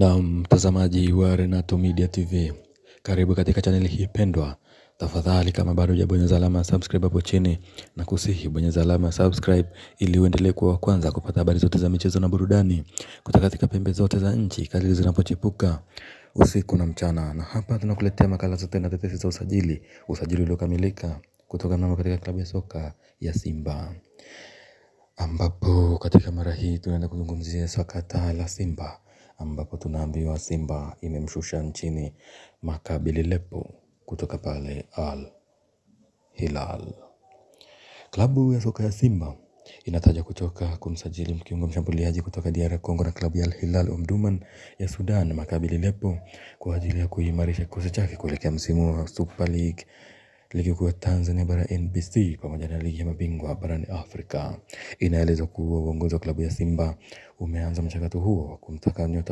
Na mtazamaji wa Renato Media TV, karibu katika chaneli hii pendwa. Tafadhali kama bado hujabonyeza alama ya subscribe hapo chini, na kusihi bonyeza alama ya subscribe ili uendelee kuwa wa kwanza kupata habari zote za michezo na burudani kutoka katika pembe zote za nchi kadri zinapochipuka usiku na mchana. Na hapa tunakuletea makala zote na tetesi za usajili, usajili uliokamilika kutoka nao katika klabu ya soka ya Simba, ambapo katika mara hii tunaenda kuzungumzia sakata la Simba ambapo tunaambiwa Simba imemshusha nchini Maccabi Lilepo kutoka pale Al Hilal. Klabu ya soka ya Simba inataja kutoka kumsajili mkiungo mshambuliaji kutoka DR Congo na klabu ya Al Hilal Omdurman ya Sudan, Maccabi Lilepo kwa ajili ya kuimarisha kikosi chake kuelekea msimu wa Super League, ligi kuu ya Tanzania bara NBC, pamoja na ligi ya mabingwa barani Afrika. Inaelezwa kuwa uongozi wa klabu ya Simba umeanza mchakato huo wa kumtaka nyota